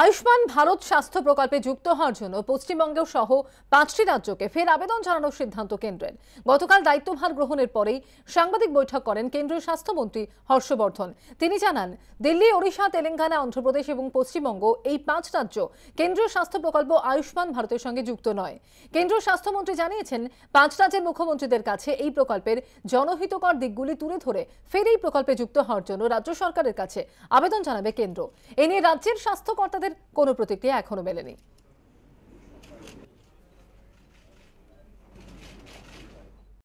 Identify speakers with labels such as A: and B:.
A: আয়ুষ্মান ভারত স্বাস্থ্য প্রকল্পে যুক্ত হওয়ার জন্য পশ্চিমবঙ্গ সহ পাঁচটি রাজ্যকে ফের আবেদন জানানোর সিদ্ধান্ত কেন্দ্রের গতকাল দায়িত্বভার গ্রহণের পরেই সাংবাদিক বৈঠক করেন কেন্দ্রীয় স্বাস্থ্যমন্ত্রী হর্ষবর্ধন তিনি জানান দিল্লি ওড়িশা তেলেঙ্গানা অন্ধ্রপ্রদেশ এবং পশ্চিমবঙ্গ এই পাঁচ রাজ্য কেন্দ্রীয় স্বাস্থ্য প্রকল্প আয়ুষ্মান ভারতের সঙ্গে যুক্ত নয় কেন্দ্রীয় স্বাস্থ্যমন্ত্রী জানিয়েছেন পাঁচ রাজ্যের মুখ্যমন্ত্রীদের কাছে এই প্রকল্পের জনহিতকর দিকগুলি তুলে ধরে ফের এই প্রকল্পে যুক্ত হওয়ার জন্য রাজ্য সরকারের কাছে আবেদন জানাবে কেন্দ্র এ নিয়ে রাজ্যের স্বাস্থ্যকর্তা তাদের কোনো প্রতিক্রিয়া এখনো মেলেনি